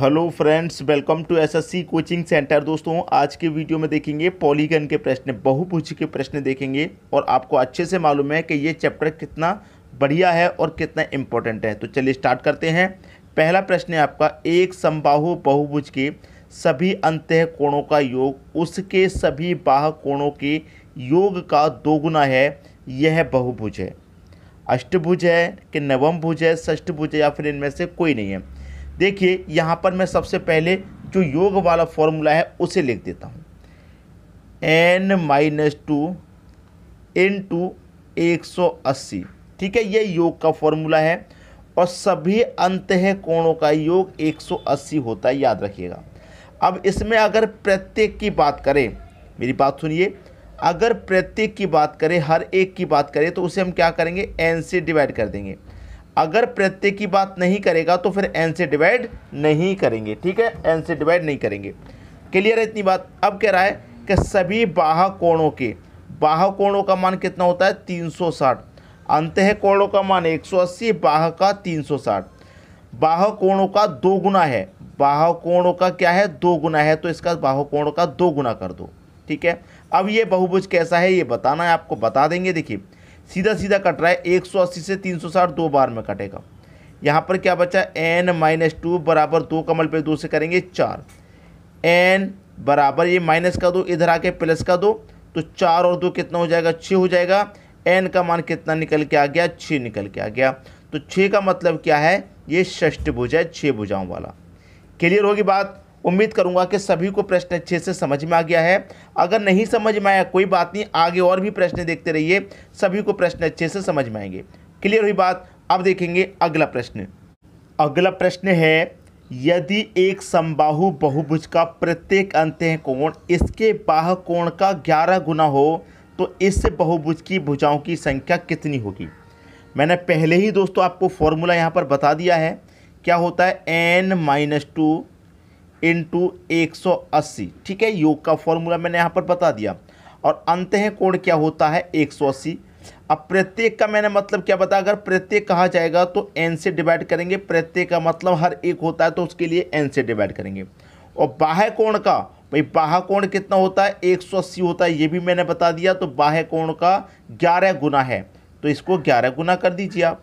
hello friends welcome to SSC coaching centre दोस्तों आज के वीडियो में देखेंगे पॉलीगन के प्रश्न बहुभुज के प्रश्न देखेंगे और आपको अच्छे से मालूम है कि ये चैप्टर कितना बढ़िया है और कितना इम्पोर्टेंट है तो चलिए स्टार्ट करते हैं पहला प्रश्न है आपका एक संबाहु बहुभुज के सभी अंत कोणों का योग उसके सभी बाह कोणों के योग का दोगुना है यह बहुभुज है अष्टभुज है कि नवम भुज है भुज है या फिर इनमें से कोई नहीं है देखिए यहाँ पर मैं सबसे पहले जो योग वाला फॉर्मूला है उसे लिख देता हूँ N minus two into एक सौ अस्सी ठीक है ये योग का फॉर्मूला है और सभी अंत है कोणों का योग 180 होता है याद रखिएगा अब इसमें अगर प्रत्येक की बात करें मेरी बात सुनिए अगर प्रत्येक की बात करें हर एक की बात करें तो उसे हम क्या करेंगे एन से डिवाइड कर देंगे अगर प्रत्यय की बात नहीं करेगा तो फिर एन से डिवाइड नहीं करेंगे ठीक है एन से डिवाइड नहीं करेंगे क्लियर है इतनी बात अब कह रहा है कि सभी बाह कोणों के बाह कोणों का मान कितना होता है 360 अंत है कोणों का मान 180 बाह का 360 बाह कोणों का दो गुना है बाह कोणों का क्या है दो गुना है तो इसका बाह कोणों का दो गुना कर दो ठीक है अब ये बहुभुज कैसा है ये बताना है आपको बता देंगे देखिए सीधा सीधा कट रहा है 180 से 360 दो बार में कटेगा यहाँ पर क्या बचा एन माइनस टू बराबर दो कमल पे दो से करेंगे चार एन बराबर ये माइनस का दो इधर आके प्लस का दो तो चार और दो कितना हो जाएगा छः हो जाएगा एन का मान कितना निकल के आ गया छः निकल के आ गया तो छः का मतलब क्या है ये षष्ठ भुजा है छः भुजाओं वाला क्लियर होगी बात उम्मीद करूंगा कि सभी को प्रश्न अच्छे से समझ में आ गया है अगर नहीं समझ में आया कोई बात नहीं आगे और भी प्रश्न देखते रहिए सभी को प्रश्न अच्छे से समझ में आएंगे क्लियर हुई बात अब देखेंगे अगला प्रश्न अगला प्रश्न है यदि एक समबाहु बहुभुज का प्रत्येक अंत कोण इसके बाह कोण का ग्यारह गुना हो तो इस बहुभुज की भुजाओं की संख्या कितनी होगी मैंने पहले ही दोस्तों आपको फॉर्मूला यहाँ पर बता दिया है क्या होता है एन माइनस टू इंटू एक सौ अस्सी ठीक है योग का फॉर्मूला मैंने यहाँ पर बता दिया और अंत है कोण क्या होता है एक सौ अस्सी अब प्रत्येक का मैंने मतलब क्या बताया अगर प्रत्येक कहा जाएगा तो एन से डिवाइड करेंगे प्रत्येक का मतलब हर एक होता है तो उसके लिए एन से डिवाइड करेंगे और बाह्य कोण का भाई बाह्य कोण कितना होता है एक सौ अस्सी होता है ये भी मैंने बता दिया तो बाह्य कोण का ग्यारह गुना है तो इसको ग्यारह गुना कर दीजिए आप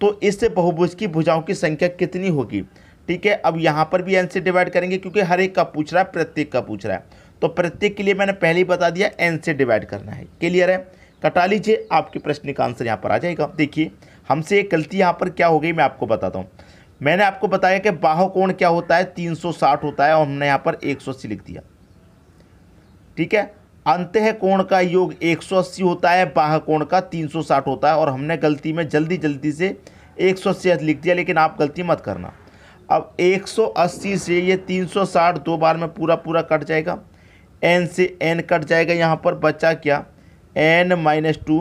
तो इससे बहुभुज की भुजाओं की संख्या कितनी होगी ठीक है अब यहाँ पर भी एन से डिवाइड करेंगे क्योंकि हर एक का पूछ रहा है प्रत्येक का पूछ रहा है तो प्रत्येक के लिए मैंने पहले ही बता दिया एन से डिवाइड करना है क्लियर है कटा लीजिए आपके प्रश्न का आंसर यहाँ पर आ जाएगा देखिए हमसे एक गलती यहाँ पर क्या हो गई मैं आपको बताता हूँ मैंने आपको बताया कि बाहु कोण क्या होता है 360 होता है और हमने यहाँ पर 180 लिख दिया ठीक है अंत कोण का योग 180 होता है बाह कोण का 360 होता है और हमने गलती में जल्दी जल्दी से एक लिख दिया लेकिन आप गलती मत करना अब 180 से ये 360 दो बार में पूरा पूरा कट जाएगा एन से एन कट जाएगा यहाँ पर बचा क्या एन माइनस टू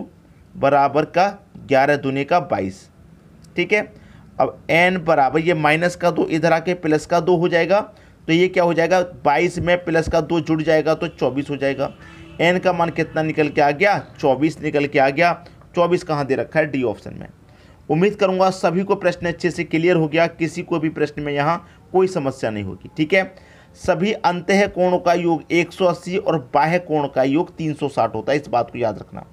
बराबर का ग्यारह दुनिया का बाईस ठीक है अब एन बराबर ये माइनस का दो इधर आके प्लस का दो हो जाएगा तो ये क्या हो जाएगा बाईस में प्लस का दो जुड़ जाएगा तो चौबीस हो जाएगा एन का मान कितना निकल के आ गया चौबीस निकल के आ गया चौबीस कहाँ दे रखा है डी ऑप्शन में उम्मीद करूंगा सभी को प्रश्न अच्छे से क्लियर हो गया किसी को भी प्रश्न में यहाँ कोई समस्या नहीं होगी ठीक है सभी अंत कोणों का योग 180 और बाह्य कोण का योग 360 होता है इस बात को याद रखना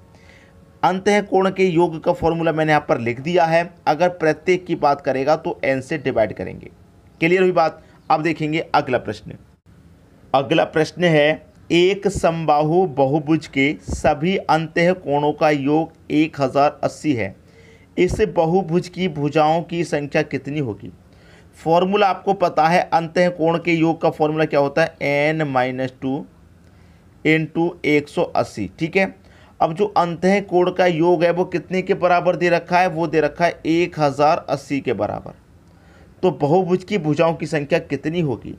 अंत कोण के योग का फॉर्मूला मैंने यहाँ पर लिख दिया है अगर प्रत्येक की बात करेगा तो एन से डिवाइड करेंगे क्लियर हुई बात अब देखेंगे अगला प्रश्न अगला प्रश्न है एक समबाहु बहुभुज के सभी अंत कोणों का योग 1080 है इस बहुभुज की भुजाओं की संख्या कितनी होगी फॉर्मूला आपको पता है अंत कोण के योग का फॉर्मूला क्या होता है N minus two into एक सौ अस्सी ठीक है अब जो अंत कोण का योग है वो कितने के बराबर दे रखा है वो दे रखा है एक हज़ार अस्सी के बराबर तो बहुभुज की भुजाओं की संख्या कितनी होगी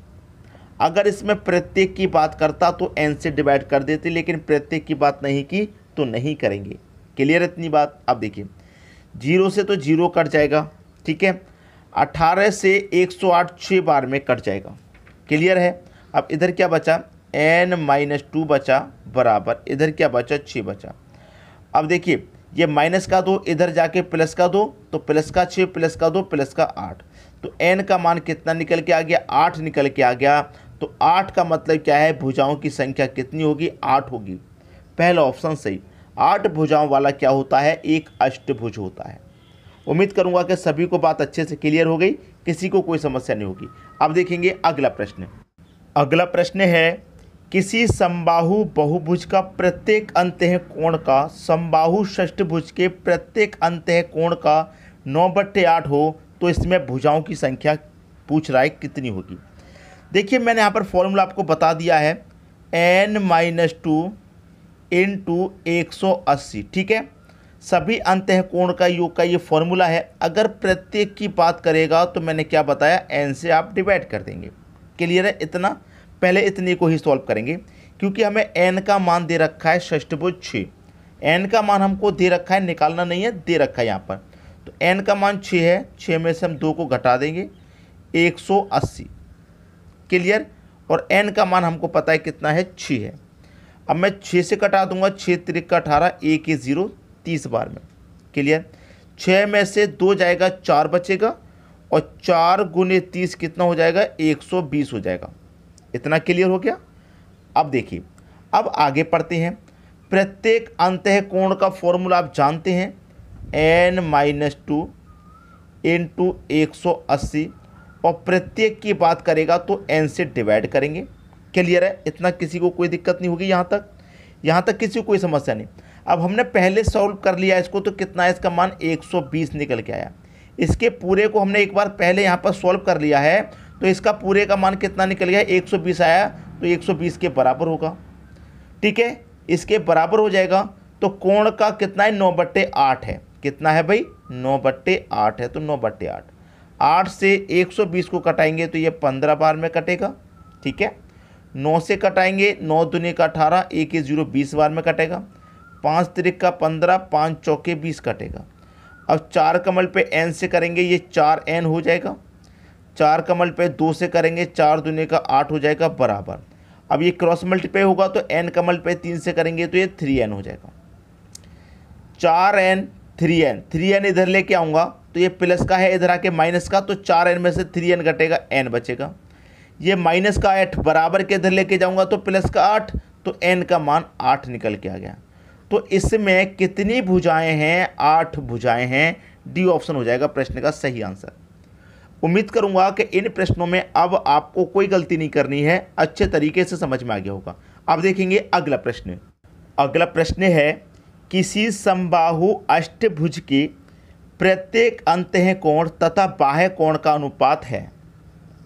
अगर इसमें प्रत्येक की बात करता तो एन से डिवाइड कर देते लेकिन प्रत्येक की बात नहीं की तो नहीं करेंगे क्लियर इतनी बात अब देखिए जीरो से तो जीरो कट जाएगा ठीक है अठारह से एक सौ आठ छः बार में कट जाएगा क्लियर है अब इधर क्या बचा एन माइनस टू बचा बराबर इधर क्या बचा छः बचा अब देखिए ये माइनस का दो इधर जाके प्लस का दो तो प्लस का छः प्लस का दो प्लस का आठ तो एन का मान कितना निकल के आ गया आठ निकल के आ गया तो आठ का मतलब क्या है भुजाओं की संख्या कितनी होगी आठ होगी पहला ऑप्शन सही आठ भुजाओं वाला क्या होता है एक अष्टभुज होता है उम्मीद करूंगा कि सभी को बात अच्छे से क्लियर हो गई किसी को कोई समस्या नहीं होगी अब देखेंगे अगला प्रश्न अगला प्रश्न है किसी संबाहु बहुभुज का प्रत्येक अंत है कोण का ष्ठ षष्ठभुज के प्रत्येक अंत है कोण का नौ बट्टे आठ हो तो इसमें भुजाओं की संख्या पूछ रहा है कितनी होगी देखिए मैंने यहाँ पर फॉर्मूला आपको बता दिया है N minus two into एक सौ अस्सी ठीक है सभी कोण का योग का ये फॉर्मूला है अगर प्रत्येक की बात करेगा तो मैंने क्या बताया एन से आप डिवाइड कर देंगे क्लियर है इतना पहले इतने को ही सॉल्व करेंगे क्योंकि हमें एन का मान दे रखा है षष्टभुज छः एन का मान हमको दे रखा है निकालना नहीं है दे रखा है यहाँ पर तो एन का मान छः है छः में से हम दो को घटा देंगे एक सौ अस्सी क्लियर और एन का मान हमको पता है कितना है छः है अब मैं छः से कटा दूंगा छः का अठारह एक के ज़ीरो तीस बार में क्लियर छः में से दो जाएगा चार बचेगा और चार गुने तीस कितना हो जाएगा एक सौ बीस हो जाएगा इतना क्लियर हो गया अब देखिए अब आगे पढ़ते हैं प्रत्येक अंत कोण का फॉर्मूला आप जानते हैं N minus two into एक सौ अस्सी और प्रत्येक की बात करेगा तो एन से डिवाइड करेंगे क्लियर है इतना किसी को कोई दिक्कत नहीं होगी यहाँ तक यहाँ तक किसी को कोई समस्या नहीं अब हमने पहले सॉल्व कर लिया इसको तो कितना है इसका मान 120 निकल के आया इसके पूरे को हमने एक बार पहले यहाँ पर सॉल्व कर लिया है तो इसका पूरे का मान कितना निकल गया 120 आया तो 120 के बराबर होगा ठीक है इसके बराबर हो जाएगा तो कोण का कितना है नौ बट्टे आठ है कितना है भाई नौ बट्टे आठ है तो नौ बट्टे आठ आठ से 120 को कटाएंगे तो ये पंद्रह बार में कटेगा ठीक है नौ से कटाएंगे नौ दुनिया का अठारह एक एक जीरो बीस बार में कटेगा पाँच तरीक का पंद्रह पाँच चौके बीस कटेगा अब चार कमल पे एन से करेंगे ये चार एन हो जाएगा चार कमल पे दो से करेंगे चार दुनिया का आठ हो जाएगा बराबर अब ये क्रॉस मल्टीपे होगा तो एन कमल पे तीन से करेंगे तो ये थ्री एन हो जाएगा चार N three N three N इधर लेके आऊँगा तो ये प्लस का है इधर आके माइनस का तो चार एन में से थ्री एन कटेगा एन बचेगा ये माइनस का आठ बराबर के इधर लेके जाऊंगा तो प्लस का आठ तो एन का मान आठ निकल के आ गया तो इसमें कितनी भुजाएं हैं आठ भुजाएं हैं डी ऑप्शन हो जाएगा प्रश्न का सही आंसर उम्मीद करूंगा कि इन प्रश्नों में अब आपको कोई गलती नहीं करनी है अच्छे तरीके से समझ में आ गया होगा अब देखेंगे अगला प्रश्न अगला प्रश्न है किसी संबाहु अष्टभुज की प्रत्येक अंत कोण तथा बाह्य कोण का अनुपात है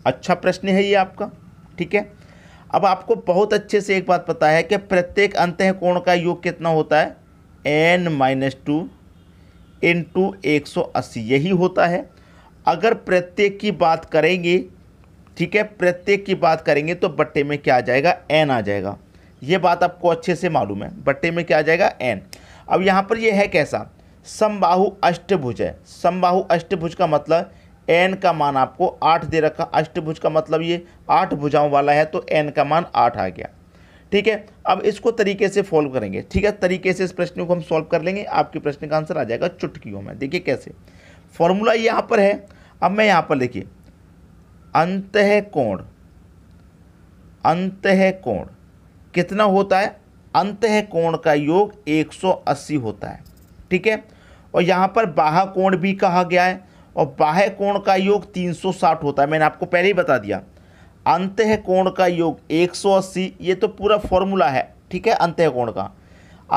अच्छा प्रश्न है ये आपका ठीक है अब आपको बहुत अच्छे से एक बात पता है कि प्रत्येक अंत कोण का योग कितना होता है N minus two into एक सौ अस्सी यही होता है अगर प्रत्येक की बात करेंगे ठीक है प्रत्येक की बात करेंगे तो बट्टे में क्या आ जाएगा एन आ जाएगा ये बात आपको अच्छे से मालूम है बट्टे में क्या आ जाएगा एन अब यहाँ पर यह है कैसा समबाहु अष्टभुज है समबाहु अष्टभुज का मतलब एन का मान आपको आठ दे रखा अष्टभुज का मतलब ये आठ भुजाओं वाला है तो एन का मान आठ आ गया ठीक है अब इसको तरीके से फॉलो करेंगे ठीक है तरीके से इस प्रश्न को हम सॉल्व कर लेंगे आपके प्रश्न का आंसर आ जाएगा चुटकियों में देखिए कैसे फॉर्मूला यहाँ पर है अब मैं यहाँ पर देखिए अंत है कोण अंत है कोण कितना होता है अंत है कोण का योग 180 होता है ठीक है और यहाँ पर बाहा कोण भी कहा गया है और बाह्य कोण का योग 360 होता है मैंने आपको पहले ही बता दिया अंत कोण का योग 180 ये तो पूरा फॉर्मूला है ठीक है अंत कोण का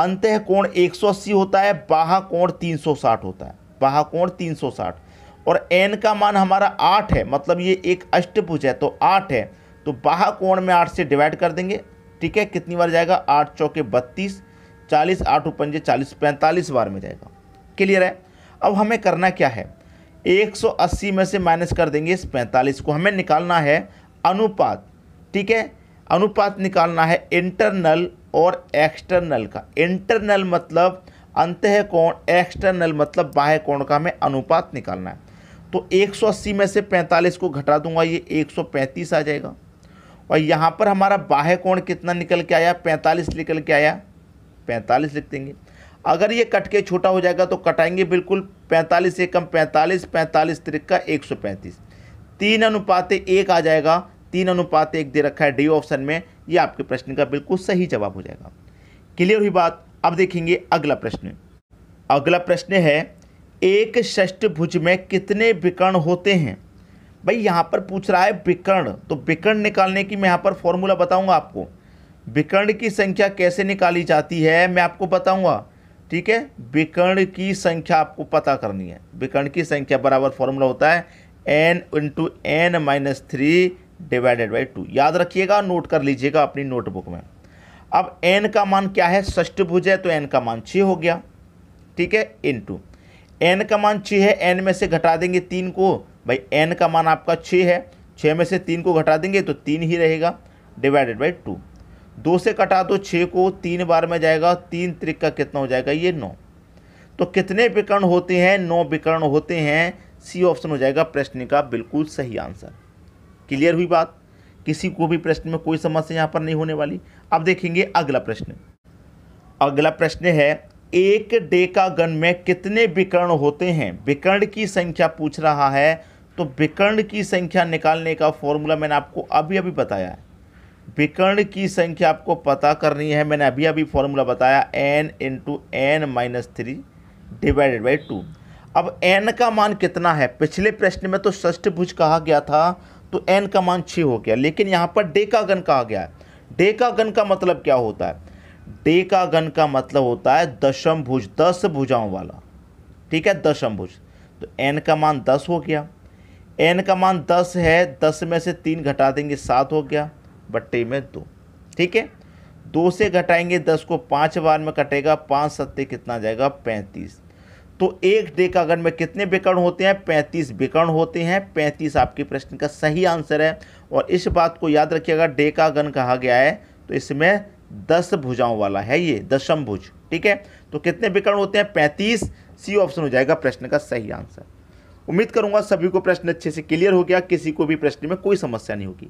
अंत कोण 180 होता है बाहा कोण 360 होता है बाहा कोण 360 और एन का मान हमारा आठ है मतलब ये एक अष्टभुज है तो आठ है तो बाहा कोण में आठ से डिवाइड कर देंगे ठीक है कितनी बार जाएगा आठ चौके बत्तीस चालीस आठ उपंजे चालीस पैंतालीस बार में जाएगा क्लियर है अब हमें करना क्या है 180 में से माइनस कर देंगे इस 45 को हमें निकालना है अनुपात ठीक है अनुपात निकालना है इंटरनल और एक्सटर्नल का इंटरनल मतलब अंतः कोण एक्सटर्नल मतलब बाह्य कोण का हमें अनुपात निकालना है तो 180 में से 45 को घटा दूंगा ये 135 आ जाएगा और यहाँ पर हमारा बाह्य कोण कितना निकल के आया 45 निकल के आया 45 लिख देंगे अगर ये कट के छोटा हो जाएगा तो कटाएंगे बिल्कुल पैंतालीस से कम पैंतालीस पैंतालीस तिरक्का एक सौ पैंतीस तीन अनुपात एक आ जाएगा तीन अनुपात एक दे रखा है डी ऑप्शन में ये आपके प्रश्न का बिल्कुल सही जवाब हो जाएगा क्लियर हुई बात अब देखेंगे अगला प्रश्न अगला प्रश्न है एक षष्टभुज में कितने विकर्ण होते हैं भाई यहाँ पर पूछ रहा है विकर्ण तो विकर्ण निकालने की मैं यहाँ पर फॉर्मूला बताऊँगा आपको विकर्ण की संख्या कैसे निकाली जाती है मैं आपको बताऊँगा ठीक है विकर्ण की संख्या आपको पता करनी है विकर्ण की संख्या बराबर फॉर्मूला होता है N into N minus three divided by two याद रखिएगा नोट कर लीजिएगा अपनी नोटबुक में अब एन का मान क्या है षष्टभुज है तो एन का मान छः हो गया ठीक है इन टू एन का मान छः है एन में से घटा देंगे तीन को भाई एन का मान आपका छः है छः में से तीन को घटा देंगे तो तीन ही रहेगा डिवाइडेड बाई टू दो से कटा दो तो छः को तीन बार में जाएगा तीन त्रिक का कितना हो जाएगा ये नौ तो कितने विकर्ण होते हैं नौ विकर्ण होते हैं सी ऑप्शन हो जाएगा प्रश्न का बिल्कुल सही आंसर क्लियर हुई बात किसी को भी प्रश्न में कोई समस्या यहाँ पर नहीं होने वाली अब देखेंगे अगला प्रश्न अगला प्रश्न है एक डेकागन में कितने विकर्ण होते हैं विकर्ण की संख्या पूछ रहा है तो विकर्ण की संख्या निकालने का फॉर्मूला मैंने आपको अभी अभी बताया है विकर्ण की संख्या आपको पता करनी है मैंने अभी अभी फॉर्मूला बताया N into N minus three divided by two अब एन का मान कितना है पिछले प्रश्न में तो भुज कहा गया था तो एन का मान छः हो गया लेकिन यहाँ पर डे का गण कहा गया है डे का गण का मतलब क्या होता है डे का गण का मतलब होता है दशम भुज दस भुजाओं वाला ठीक है दशम भुज तो एन का मान दस हो गया एन का मान दस है दस में से तीन घटा देंगे सात हो गया बट्टे में दो ठीक है दो से घटाएंगे दस को पाँच बार में कटेगा पाँच सत्ते कितना जाएगा पैंतीस तो एक अगर में कितने विकर्ण होते हैं पैंतीस विकर्ण होते हैं पैंतीस आपके प्रश्न का सही आंसर है और इस बात को याद रखिएगा गण कहा गया है तो इसमें दस भुजाओं वाला है ये दशम भुज ठीक है तो कितने विकर्ण होते हैं पैंतीस सी ऑप्शन हो जाएगा प्रश्न का सही आंसर उम्मीद करूंगा सभी को प्रश्न अच्छे से क्लियर हो गया किसी को भी प्रश्न में कोई समस्या नहीं होगी